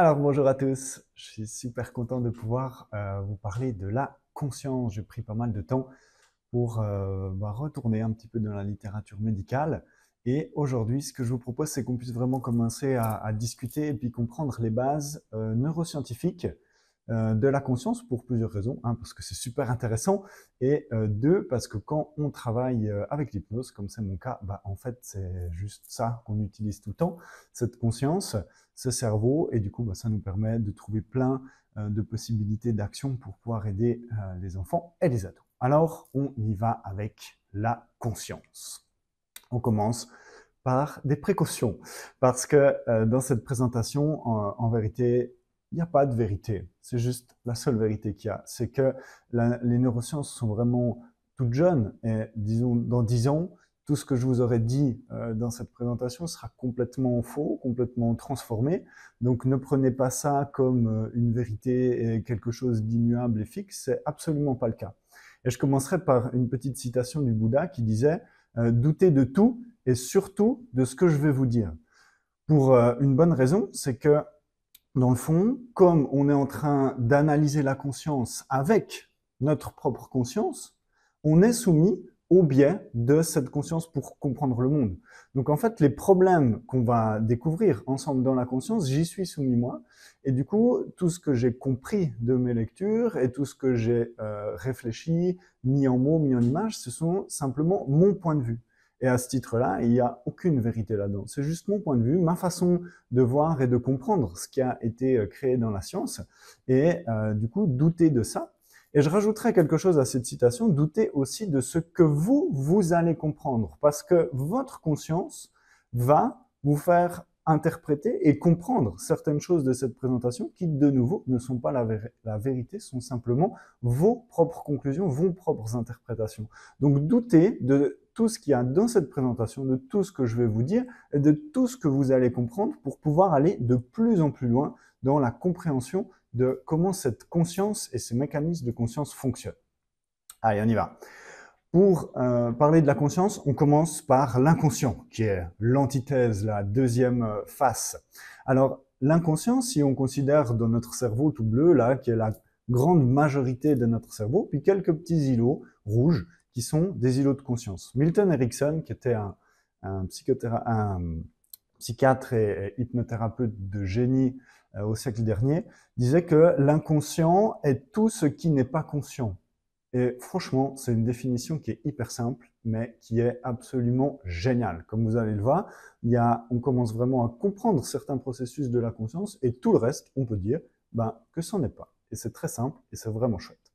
Alors bonjour à tous, je suis super content de pouvoir euh, vous parler de la conscience. J'ai pris pas mal de temps pour euh, bah, retourner un petit peu dans la littérature médicale. Et aujourd'hui, ce que je vous propose, c'est qu'on puisse vraiment commencer à, discuter et puis comprendre les bases euh, neuroscientifiques euh, de la conscience pour plusieurs raisons. Un, hein, parce que c'est super intéressant. Et euh, deux, parce que quand on travaille euh, avec l'hypnose, comme c'est mon cas, bah, en fait, c'est juste ça qu'on utilise tout le temps, cette conscience, ce cerveau. Et du coup, bah, ça nous permet de trouver plein de possibilités d'action pour pouvoir aider les enfants et les ados. Alors, on y va avec la conscience. On commence par des précautions, parce que dans cette présentation, en vérité, il n'y a pas de vérité. C'est juste la seule vérité qu'il y a. C'est que les neurosciences sont vraiment toutes jeunes. Et disons, dans dix ans, tout ce que je vous aurais dit euh, dans cette présentation sera complètement faux, complètement transformé. Donc ne prenez pas ça comme euh, une vérité et quelque chose d'immuable et fixe. C'est absolument pas le cas. Et je commencerai par une petite citation du Bouddha qui disait euh, Doutez de tout et surtout de ce que je vais vous dire. Pour une bonne raison, c'est que dans le fond, comme on est en train d'analyser la conscience avec notre propre conscience, on est soumis au biais de cette conscience pour comprendre le monde. Donc en fait, les problèmes qu'on va découvrir ensemble dans la conscience, j'y suis soumis moi. Et du coup, tout ce que j'ai compris de mes lectures et tout ce que j'ai euh, réfléchi, mis en mots, mis en images, ce sont simplement mon point de vue. Et à ce titre-là, il n'y a aucune vérité là-dedans. C'est juste mon point de vue, ma façon de voir et de comprendre ce qui a été euh, créé dans la science, et euh, du coup, douter de ça. Et je rajouterai quelque chose à cette citation, douter aussi de ce que vous, vous allez comprendre, parce que votre conscience va vous faire interpréter et comprendre certaines choses de cette présentation qui, de nouveau, ne sont pas la, la, vérité, sont simplement vos propres conclusions, vos propres interprétations. Donc, doutez de tout ce qu'il y a dans cette présentation, de tout ce que je vais vous dire et de tout ce que vous allez comprendre pour pouvoir aller de plus en plus loin dans la compréhension de comment cette conscience et ces mécanismes de conscience fonctionnent. Allez, on y va. Pour euh, parler de la conscience, on commence par l'inconscient, qui est l'antithèse, la deuxième euh, face. Alors, l'inconscient, si on considère dans notre cerveau tout bleu, là, qui est la grande majorité de notre cerveau, puis quelques petits îlots rouges sont des îlots de conscience. Milton Erickson, qui était un, un psychiatre et, hypnothérapeute de génie euh, au siècle dernier, disait que l'inconscient est tout ce qui n'est pas conscient. Et franchement, c'est une définition qui est hyper simple, mais qui est absolument géniale. Comme vous allez le voir, il y on commence vraiment à comprendre certains processus de la conscience et tout le reste, on peut dire ben, que c'en n'est pas. Et c'est très simple et c'est vraiment chouette.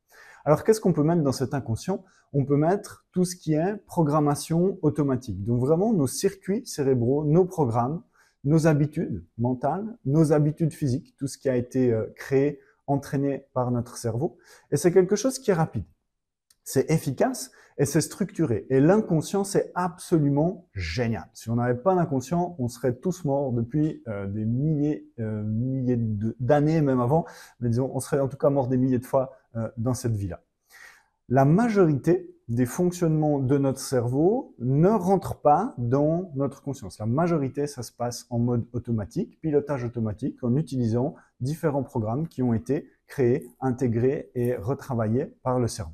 Alors qu'est-ce qu'on peut mettre dans cet inconscient On peut mettre tout ce qui est programmation automatique. Donc vraiment nos circuits cérébraux, nos programmes, nos habitudes mentales, nos habitudes physiques, tout ce qui a été euh, créé, entraîné par notre cerveau. Et c'est quelque chose qui est rapide, c'est efficace et c'est structuré. Et l'inconscient, c'est absolument génial. Si on n'avait pas l'inconscient, on serait tous morts depuis euh, des milliers, euh, milliers d'années, même avant. Mais disons, on serait en tout cas morts des milliers de fois euh, dans cette vie-là. La majorité des fonctionnements de notre cerveau ne rentrent pas dans notre conscience. La majorité, ça se passe en mode automatique, pilotage automatique, en utilisant différents programmes qui ont été créés, intégrés et retravaillés par le cerveau.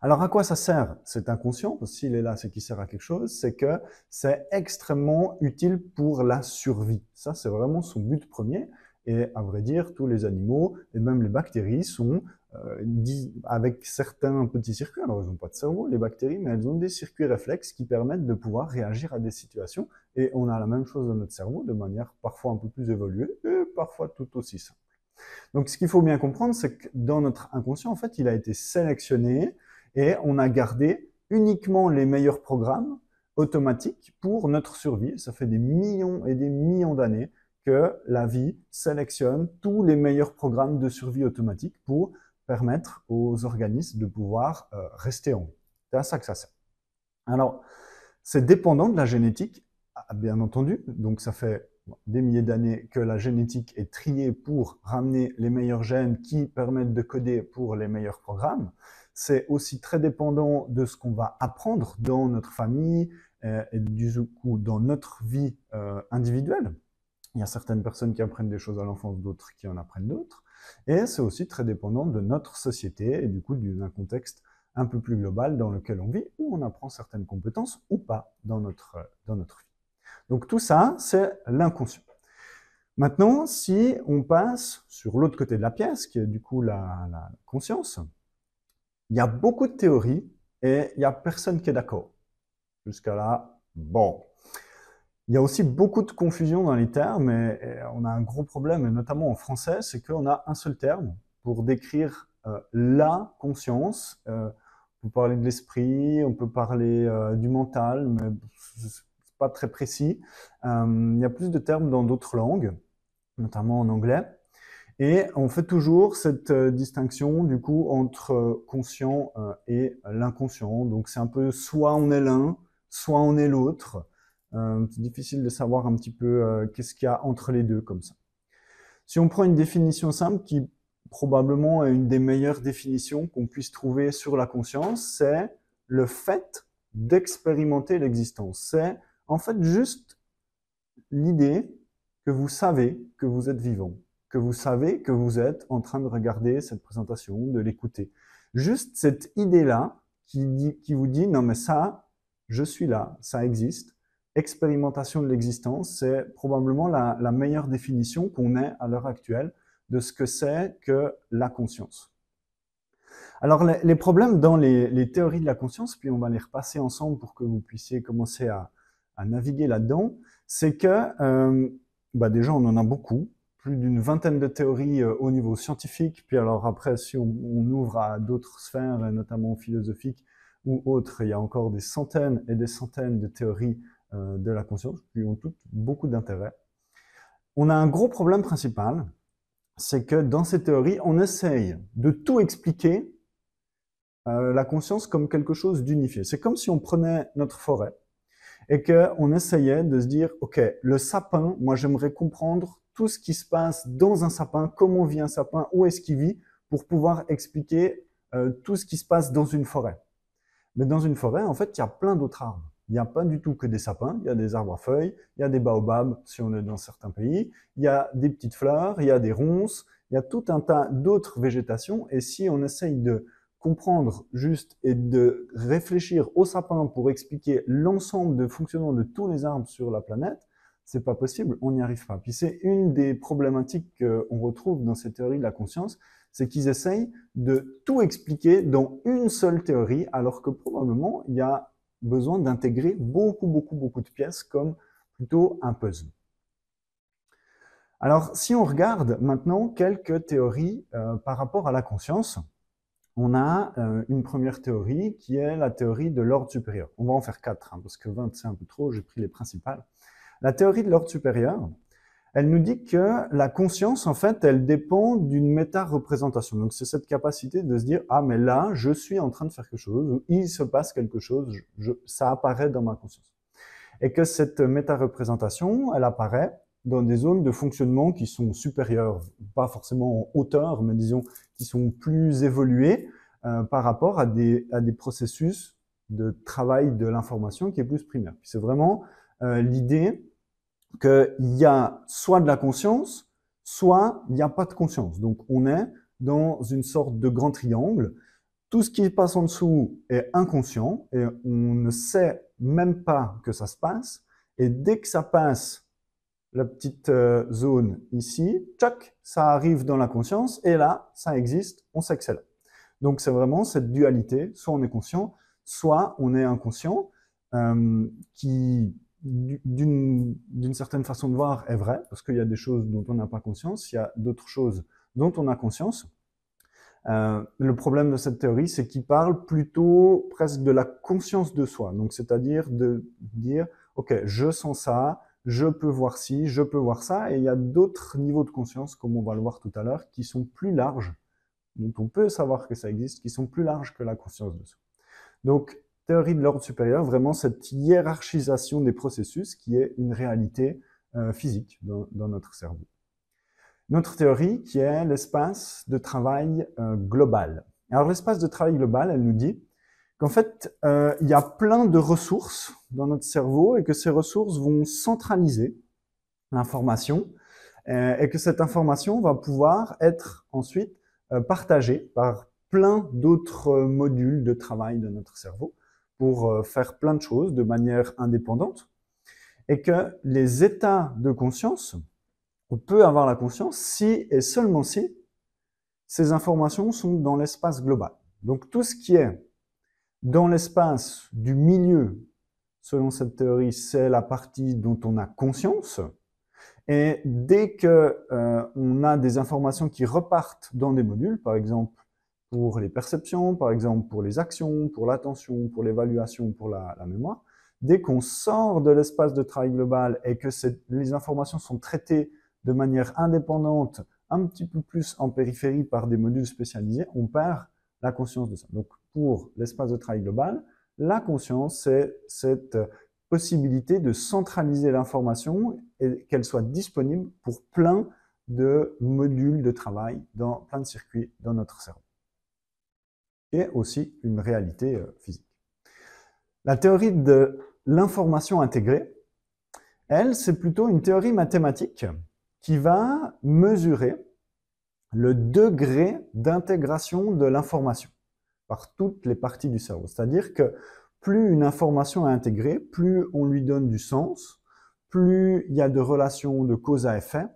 Alors à quoi ça sert cet inconscient S'il est là, c'est qu'il sert à quelque chose. C'est que c'est extrêmement utile pour la survie. Ça, c'est vraiment son but premier. Et à vrai dire, tous les animaux, et même les bactéries, sont euh, avec certains petits circuits. Alors, elles n'ont pas de cerveau, les bactéries, mais elles ont des circuits réflexes qui permettent de pouvoir réagir à des situations. Et on a la même chose dans notre cerveau, de manière parfois un peu plus évoluée et parfois tout aussi simple. Donc, ce qu'il faut bien comprendre, c'est que dans notre inconscient, en fait, il a été sélectionné et on a gardé uniquement les meilleurs programmes automatiques pour notre survie. Ça fait des millions et des millions d'années que la vie sélectionne tous les meilleurs programmes de survie automatique pour permettre aux organismes de pouvoir euh, rester en vie. C'est à ça que ça sert. Alors, c'est dépendant de la génétique, ah, bien entendu. Donc, ça fait des milliers d'années que la génétique est triée pour ramener les meilleurs gènes qui permettent de coder pour les meilleurs programmes. C'est aussi très dépendant de ce qu'on va apprendre dans notre famille euh, et, du coup dans notre vie euh, individuelle. Il y a certaines personnes qui apprennent des choses à l'enfance, d'autres qui en apprennent d'autres. Et c'est aussi très dépendant de notre société et du coup d'un contexte un peu plus global dans lequel on vit, où on apprend certaines compétences ou pas dans notre, dans notre vie. Donc tout ça, c'est l'inconscient. Maintenant, si on passe sur l'autre côté de la pièce, qui est du coup la, la conscience, il y a beaucoup de théories et il n'y a personne qui est d'accord. Jusqu'à là, bon, il y a aussi beaucoup de confusion dans les termes et, on a un gros problème, notamment en français, c'est qu'on a un seul terme pour décrire euh, la conscience. Euh, on peut parler de l'esprit, on peut parler euh, du mental, mais c'est pas très précis. il y a plus de termes dans d'autres langues, notamment en anglais. Et on fait toujours cette distinction du coup entre conscient et l'inconscient. Donc c'est un peu soit on est l'un, soit on est l'autre. Euh, c'est difficile de savoir un petit peu euh, qu'est-ce qu'il y a entre les deux comme ça. Si on prend une définition simple qui probablement est une des meilleures définitions qu'on puisse trouver sur la conscience, c'est le fait d'expérimenter l'existence. C'est en fait juste l'idée que vous savez que vous êtes vivant, que vous savez que vous êtes en train de regarder cette présentation, de l'écouter. Juste cette idée-là qui, dit, qui vous dit non mais ça, je suis là, ça existe, expérimentation de l'existence, c'est probablement la, meilleure définition qu'on ait à l'heure actuelle de ce que c'est que la conscience. Alors les, problèmes dans les, théories de la conscience, puis on va les repasser ensemble pour que vous puissiez commencer à, naviguer là-dedans, c'est que euh, bah, déjà on en a beaucoup, plus d'une vingtaine de théories euh, au niveau scientifique, puis alors après si on, on ouvre à d'autres sphères, notamment philosophiques ou autres, il y a encore des centaines et des centaines de théories euh, de la conscience puis ont toutes beaucoup d'intérêt. On a un gros problème principal, c'est que dans ces théories, on essaye de tout expliquer euh, la conscience comme quelque chose d'unifié. C'est comme si on prenait notre forêt et que on essayait de se dire, OK, le sapin, moi j'aimerais comprendre tout ce qui se passe dans un sapin, comment vit un sapin, où est-ce qu'il vit, pour pouvoir expliquer euh, tout ce qui se passe dans une forêt. Mais dans une forêt, en fait, il y a plein d'autres arbres il n'y a pas du tout que des sapins, il y a des arbres à feuilles, il y a des baobabs si on est dans certains pays, il y a des petites fleurs, il y a des ronces, il y a tout un tas d'autres végétations. Et si on essaye de comprendre juste et de réfléchir aux sapin pour expliquer l'ensemble de fonctionnement de tous les arbres sur la planète, c'est pas possible, on n'y arrive pas. Puis c'est une des problématiques qu'on retrouve dans ces théories de la conscience, c'est qu'ils essayent de tout expliquer dans une seule théorie, alors que probablement il y a besoin d'intégrer beaucoup, beaucoup, beaucoup de pièces comme plutôt un puzzle. Alors, si on regarde maintenant quelques théories euh, par rapport à la conscience, on a euh, une première théorie qui est la théorie de l'ordre supérieur. On va en faire quatre, hein, parce que 20 c'est un peu trop, j'ai pris les principales. La théorie de l'ordre supérieur, elle nous dit que la conscience, en fait, elle dépend d'une méta-représentation. Donc, c'est cette capacité de se dire, ah, mais là, je suis en train de faire quelque chose, il se passe quelque chose, ça apparaît dans ma conscience. Et que cette méta-représentation, elle apparaît dans des zones de fonctionnement qui sont supérieures, pas forcément en hauteur, mais disons, qui sont plus évoluées euh, par rapport à des, des processus de travail de l'information qui est plus primaire. C'est vraiment euh, l'idée qu'il y a soit de la conscience, soit il n'y a pas de conscience. Donc on est dans une sorte de grand triangle. Tout ce qui passe en dessous est inconscient et on ne sait même pas que ça se passe. Et dès que ça passe la petite euh, zone ici, tchac, ça arrive dans la conscience et là, ça existe, on sait Donc c'est vraiment cette dualité, soit on est conscient, soit on est inconscient, euh, qui d'une certaine façon de voir est vrai, parce qu'il y a des choses dont on n'a pas conscience, il y a d'autres choses dont on a conscience. Euh, le problème de cette théorie, c'est qu'il parle plutôt presque de la conscience de soi, donc c'est-à-dire de dire, ok, je sens ça, je peux voir ci, je peux voir ça, et il y a d'autres niveaux de conscience, comme on va le voir tout à l'heure, qui sont plus larges, dont on peut savoir que ça existe, qui sont plus larges que la conscience de soi. Donc, théorie de l'ordre supérieur, vraiment cette hiérarchisation des processus qui est une réalité euh, physique dans, notre cerveau. Notre théorie qui est l'espace de travail euh, global. Alors l'espace de travail global, elle nous dit qu'en fait, euh, il y a plein de ressources dans notre cerveau et que ces ressources vont centraliser l'information et que cette information va pouvoir être ensuite partagée par plein d'autres modules de travail de notre cerveau pour euh, faire plein de choses de manière indépendante, et que les états de conscience, on peut avoir la conscience si et seulement si ces informations sont dans l'espace global. Donc tout ce qui est dans l'espace du milieu, selon cette théorie, c'est la partie dont on a conscience. Et dès que euh, on a des informations qui repartent dans des modules, par exemple pour les perceptions, par exemple pour les actions, pour l'attention, pour l'évaluation, pour la, mémoire. Dès qu'on sort de l'espace de travail global et que les informations sont traitées de manière indépendante, un petit peu plus en périphérie par des modules spécialisés, on perd la conscience de ça. Donc pour l'espace de travail global, la conscience, c'est cette possibilité de centraliser l'information et qu'elle soit disponible pour plein de modules de travail dans plein de circuits dans notre cerveau aussi une réalité euh, physique. La théorie de l'information intégrée, elle, c'est plutôt une théorie mathématique qui va mesurer le degré d'intégration de l'information par toutes les parties du cerveau. C'est-à-dire que plus une information est intégrée, plus on lui donne du sens, plus il y a de relations de cause à effet,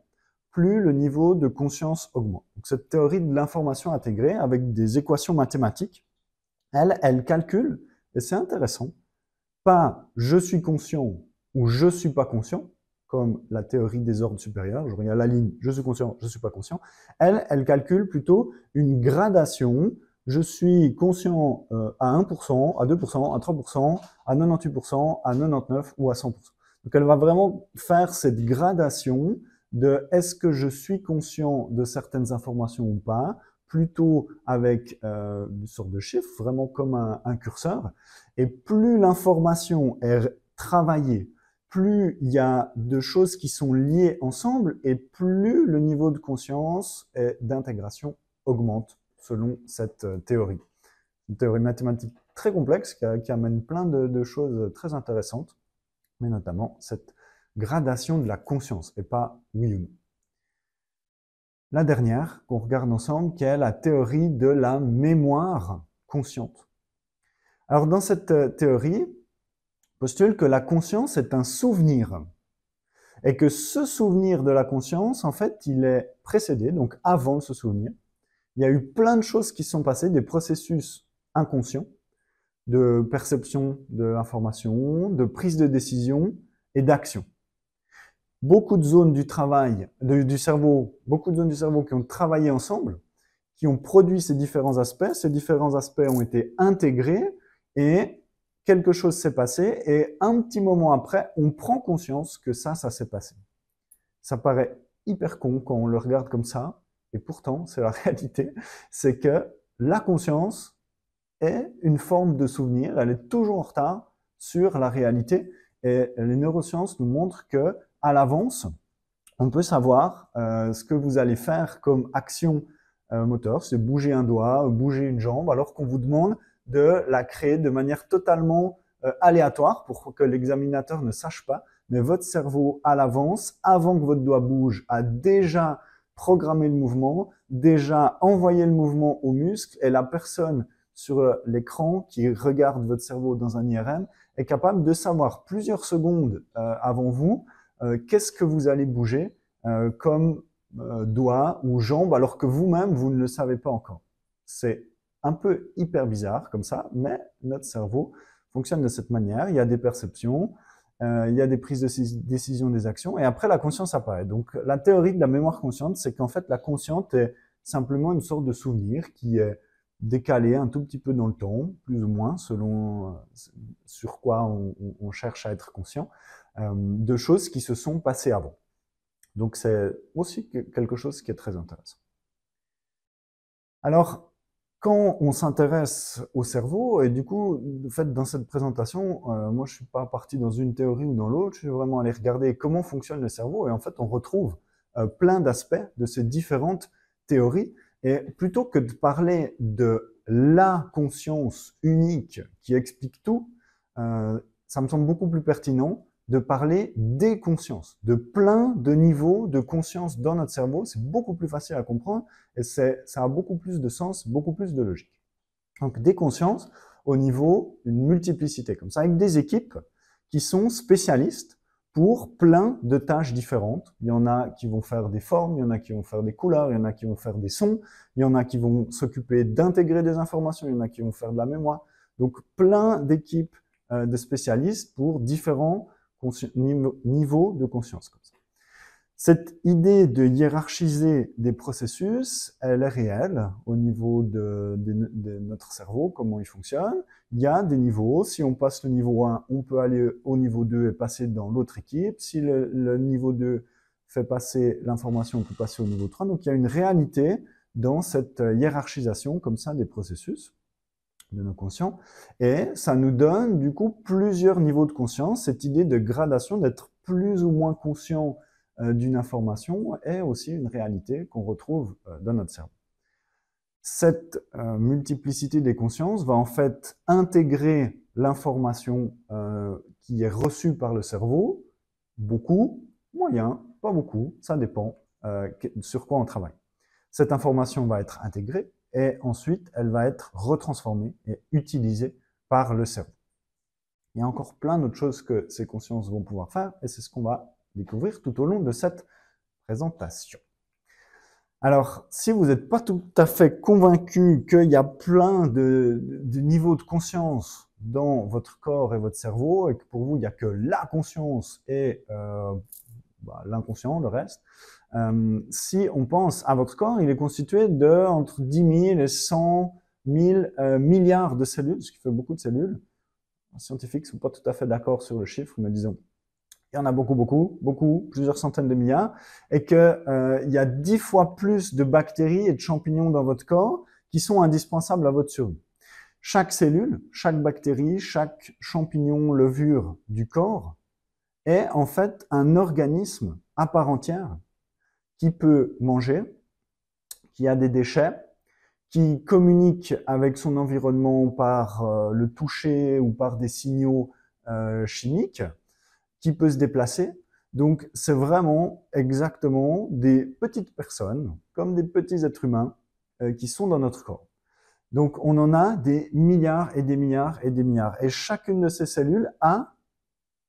plus le niveau de conscience augmente. Donc, cette théorie de l'information intégrée avec des équations mathématiques, elle, elle calcule, et c'est intéressant, pas je suis conscient ou je suis pas conscient, comme la théorie des ordres supérieurs, je regarde la ligne, je suis conscient, je suis pas conscient, elle, elle calcule plutôt une gradation, je suis conscient euh, à 1%, à 2%, à 3%, à 98%, à 99% ou à 100%. Donc elle va vraiment faire cette gradation de est-ce que je suis conscient de certaines informations ou pas, plutôt avec euh, une sorte de chiffre, vraiment comme un, curseur. Et plus l'information est travaillée, plus il y a de choses qui sont liées ensemble et plus le niveau de conscience et d'intégration augmente selon cette euh, théorie. Une théorie mathématique très complexe qui, amène plein de, choses très intéressantes, mais notamment cette gradation de la conscience et pas oui La dernière qu'on regarde ensemble, qui est la théorie de la mémoire consciente. Alors dans cette euh, théorie, postule que la conscience est un souvenir et que ce souvenir de la conscience, en fait, il est précédé, donc avant ce souvenir. Il y a eu plein de choses qui sont passées, des processus inconscients, de perception de l'information, de prise de décision et d'action beaucoup de zones du travail, du cerveau, beaucoup de zones du cerveau qui ont travaillé ensemble, qui ont produit ces différents aspects. Ces différents aspects ont été intégrés et quelque chose s'est passé et un petit moment après, on prend conscience que ça, ça s'est passé. Ça paraît hyper con quand on le regarde comme ça et pourtant, c'est la réalité, c'est que la conscience est une forme de souvenir, elle est toujours en retard sur la réalité et les neurosciences nous montrent que à l'avance, on peut savoir euh, ce que vous allez faire comme action euh, moteur, c'est bouger un doigt, bouger une jambe, alors qu'on vous demande de la créer de manière totalement euh, aléatoire pour que l'examinateur ne sache pas. Mais votre cerveau, à l'avance, avant que votre doigt bouge, a déjà programmé le mouvement, déjà envoyé le mouvement au muscle, et la personne sur l'écran qui regarde votre cerveau dans un IRM est capable de savoir plusieurs secondes avant vous euh, qu'est-ce que vous allez bouger euh, comme euh, doigt ou jambe alors que vous-même, vous ne le savez pas encore. C'est un peu hyper bizarre comme ça, mais notre cerveau fonctionne de cette manière. Il y a des perceptions, il y a des prises de décision, des actions, et après la conscience apparaît. Donc la théorie de la mémoire consciente, c'est qu'en fait la consciente est simplement une sorte de souvenir qui est décalé un tout petit peu dans le temps, plus ou moins, selon sur quoi on cherche à être conscient. Euh, de choses qui se sont passées avant. Donc c'est aussi quelque chose qui est très intéressant. Alors, quand on s'intéresse au cerveau, et du coup, fait, dans cette présentation, euh, moi, je ne suis pas parti dans une théorie ou dans l'autre, je suis vraiment allé regarder comment fonctionne le cerveau, et en fait, on retrouve euh, plein d'aspects de ces différentes théories, et plutôt que de parler de la conscience unique qui explique tout, ça me semble beaucoup plus pertinent de parler des consciences, de plein de niveaux de conscience dans notre cerveau. C'est beaucoup plus facile à comprendre et ça a beaucoup plus de sens, beaucoup plus de logique. Donc des consciences au niveau d'une multiplicité, comme ça, avec des équipes qui sont spécialistes pour plein de tâches différentes. Il y en a qui vont faire des formes, il y en a qui vont faire des couleurs, il y en a qui vont faire des sons, il y en a qui vont s'occuper d'intégrer des informations, il y en a qui vont faire de la mémoire. Donc plein d'équipes euh, de spécialistes pour différents niveau de conscience. Comme ça. Cette idée de hiérarchiser des processus, elle est réelle au niveau de, notre cerveau, comment il fonctionne. Il y a des niveaux. Si on passe le niveau 1, on peut aller au niveau 2 et passer dans l'autre équipe. Si le, niveau 2 fait passer l'information, on peut passer au niveau 3. Donc il y a une réalité dans cette hiérarchisation comme ça des processus de nos conscients. Et ça nous donne du coup plusieurs niveaux de conscience, cette idée de gradation, d'être plus ou moins conscient euh, d'une information est aussi une réalité qu'on retrouve euh, dans notre cerveau. Cette euh, multiplicité des consciences va en fait intégrer l'information qui est reçue par le cerveau, beaucoup, moyen, pas beaucoup, ça dépend sur quoi on travaille. Cette information va être intégrée, et ensuite elle va être retransformée et utilisée par le cerveau. Il y a encore plein d'autres choses que ces consciences vont pouvoir faire et c'est ce qu'on va découvrir tout au long de cette présentation. Alors, si vous n'êtes pas tout à fait convaincu qu'il y a plein de, niveaux de conscience dans votre corps et votre cerveau, et que pour vous, il n'y a que la conscience et euh, bah, l'inconscient, le reste, euh, si on pense à votre corps, il est constitué de entre 10 000 et 100 000 euh, milliards de cellules, ce qui fait beaucoup de cellules. Les scientifiques ne sont pas tout à fait d'accord sur le chiffre, mais disons, il y en a beaucoup, beaucoup, beaucoup, plusieurs centaines de milliards, et qu'il euh, il y a dix fois plus de bactéries et de champignons dans votre corps qui sont indispensables à votre survie. Chaque cellule, chaque bactérie, chaque champignon, levure du corps est en fait un organisme à part entière qui peut manger, qui a des déchets, qui communique avec son environnement par euh, le toucher ou par des signaux euh, chimiques, qui peut se déplacer. Donc c'est vraiment exactement des petites personnes, comme des petits êtres humains, euh, qui sont dans notre corps. Donc on en a des milliards et des milliards et des milliards. Et chacune de ces cellules a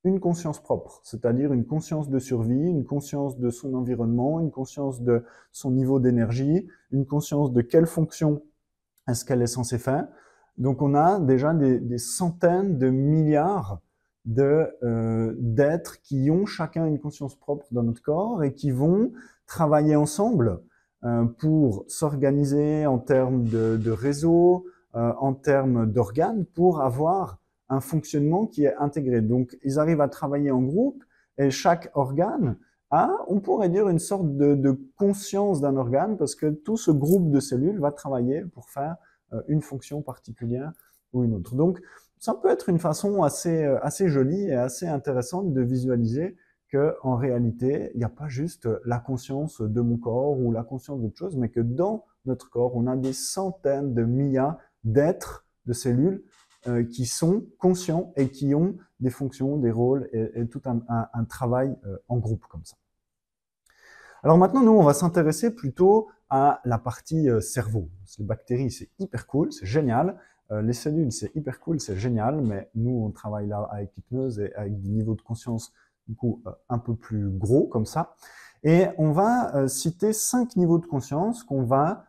une conscience propre, c'est-à-dire une conscience de survie, une conscience de son environnement, une conscience de son niveau d'énergie, une conscience de quelle fonction est-ce qu'elle est censée faire. Donc on a déjà des, centaines de milliards euh, d'êtres qui ont chacun une conscience propre dans notre corps et qui vont travailler ensemble euh, pour s'organiser en termes de, de réseau, euh, en termes d'organes, pour avoir un fonctionnement qui est intégré. Donc, ils arrivent à travailler en groupe et chaque organe a, on pourrait dire, une sorte de, conscience d'un organe parce que tout ce groupe de cellules va travailler pour faire euh, une fonction particulière ou une autre. Donc, ça peut être une façon assez, euh, assez jolie et assez intéressante de visualiser que en réalité, il n'y a pas juste la conscience de mon corps ou la conscience d'autre chose, mais que dans notre corps, on a des centaines de milliards d'êtres, de cellules euh, qui sont conscients et qui ont des fonctions, des rôles et, tout un, un, un travail euh, en groupe comme ça. Alors maintenant, nous, on va s'intéresser plutôt à la partie euh, cerveau. Les bactéries, c'est hyper cool, c'est génial. les cellules, c'est hyper cool, c'est génial, mais nous, on travaille là avec hypnose et avec des niveaux de conscience du coup un peu plus gros comme ça. Et on va citer cinq niveaux de conscience qu'on va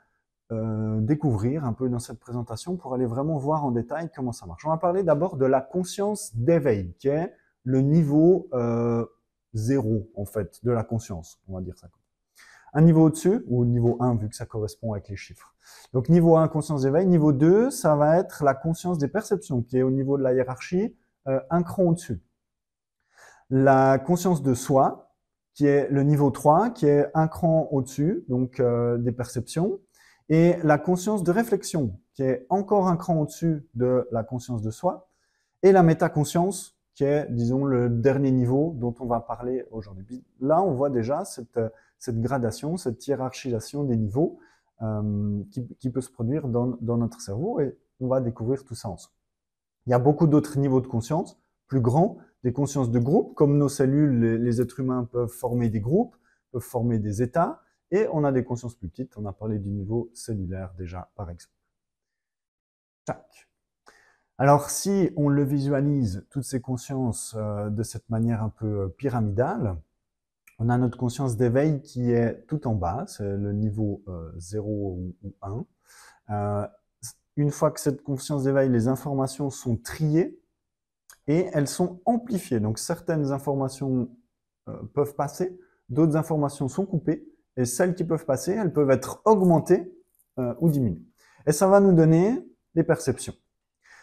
euh, découvrir un peu dans cette présentation pour aller vraiment voir en détail comment ça marche. On va parler d'abord de la conscience d'éveil, qui est le niveau euh, zéro, en fait, de la conscience, on va dire ça comme un niveau au-dessus, ou niveau 1, vu que ça correspond avec les chiffres. Donc niveau 1, conscience d'éveil. Niveau 2, ça va être la conscience des perceptions, qui est au niveau de la hiérarchie, euh, un cran au-dessus. La conscience de soi, qui est le niveau 3, qui est un cran au-dessus, donc euh, des perceptions et la conscience de réflexion, qui est encore un cran au-dessus de la conscience de soi, et la métaconscience, qui est, disons, le dernier niveau dont on va parler aujourd'hui. Là, on voit déjà cette, gradation, cette hiérarchisation des niveaux euh, qui, peut se produire dans, notre cerveau, et on va découvrir tout ça ensemble. Il y a beaucoup d'autres niveaux de conscience, plus grands, des consciences de groupe, comme nos cellules, les êtres humains peuvent former des groupes, peuvent former des états, et on a des consciences plus petites, on a parlé du niveau cellulaire déjà par exemple. Tac. Alors si on le visualise, toutes ces consciences euh, de cette manière un peu euh, pyramidale, on a notre conscience d'éveil qui est tout en bas, c'est le niveau 0 euh, ou, 1. une fois que cette conscience d'éveil, les informations sont triées et elles sont amplifiées. Donc certaines informations peuvent passer, d'autres informations sont coupées et celles qui peuvent passer, elles peuvent être augmentées euh, ou diminuées. Et ça va nous donner des perceptions.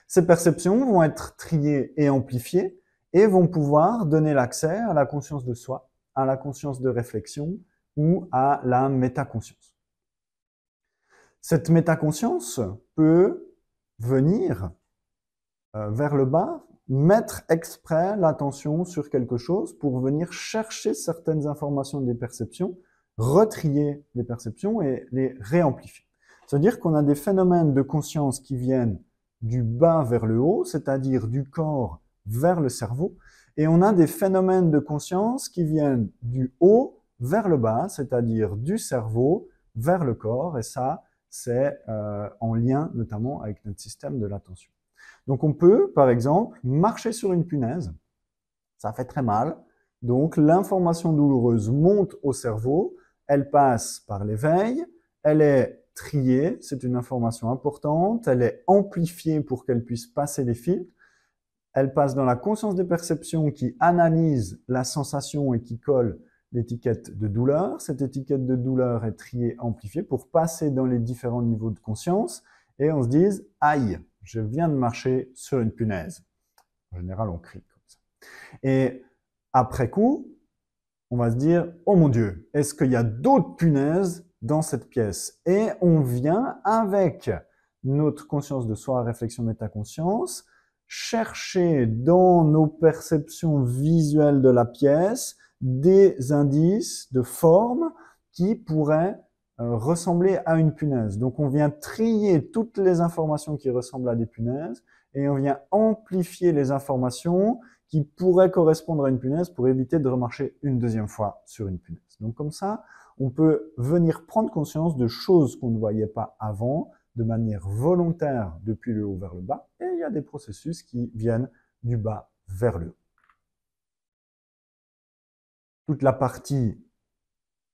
Ces perceptions vont être triées et amplifiées et vont pouvoir donner l'accès à la conscience de soi, à la conscience de réflexion ou à la métaconscience. Cette métaconscience peut venir euh, vers le bas, mettre exprès l'attention sur quelque chose pour venir chercher certaines informations des perceptions retrier les perceptions et les réamplifier. C'est-à-dire qu'on a des phénomènes de conscience qui viennent du bas vers le haut, c'est-à-dire du corps vers le cerveau, et on a des phénomènes de conscience qui viennent du haut vers le bas, c'est-à-dire du cerveau vers le corps, et ça, c'est euh, en lien notamment avec notre système de l'attention. Donc on peut, par exemple, marcher sur une punaise, ça fait très mal, donc l'information douloureuse monte au cerveau, elle passe par l'éveil, elle est triée, c'est une information importante, elle est amplifiée pour qu'elle puisse passer les filtres, elle passe dans la conscience des perceptions qui analyse la sensation et qui colle l'étiquette de douleur. Cette étiquette de douleur est triée, amplifiée pour passer dans les différents niveaux de conscience et on se dise aïe, je viens de marcher sur une punaise. En général, on crie comme ça. Et après coup, on va se dire, oh mon Dieu, est-ce qu'il y a d'autres punaises dans cette pièce Et on vient avec notre conscience de soi, réflexion, métaconscience, chercher dans nos perceptions visuelles de la pièce des indices de forme qui pourraient euh, ressembler à une punaise. Donc on vient trier toutes les informations qui ressemblent à des punaises et on vient amplifier les informations qui pourrait correspondre à une punaise pour éviter de remarcher une deuxième fois sur une punaise. Donc comme ça, on peut venir prendre conscience de choses qu'on ne voyait pas avant de manière volontaire depuis le haut vers le bas, et il y a des processus qui viennent du bas vers le haut. Toute la partie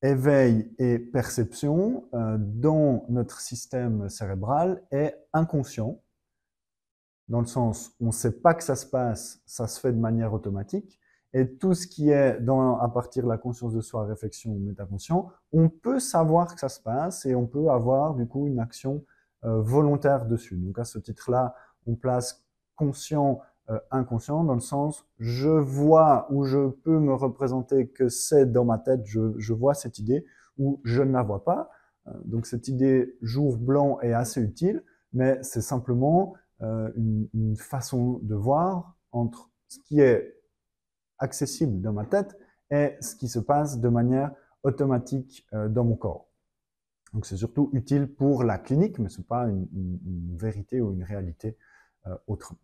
éveil et perception euh, dans notre système cérébral est inconscient dans le sens on ne sait pas que ça se passe, ça se fait de manière automatique. Et tout ce qui est à partir de la conscience de soi, réflexion, métaconscient, on peut savoir que ça se passe et on peut avoir du coup une action euh, volontaire dessus. Donc à ce titre-là, on place conscient, euh, inconscient dans le sens je vois ou je peux me représenter que c'est dans ma tête, je, vois cette idée ou je ne la vois pas. Euh, donc cette idée jour blanc est assez utile, mais c'est simplement euh, une, façon de voir entre ce qui est accessible dans ma tête et ce qui se passe de manière automatique euh, dans mon corps. Donc c'est surtout utile pour la clinique, mais ce n'est pas une, une, vérité ou une réalité euh, autrement.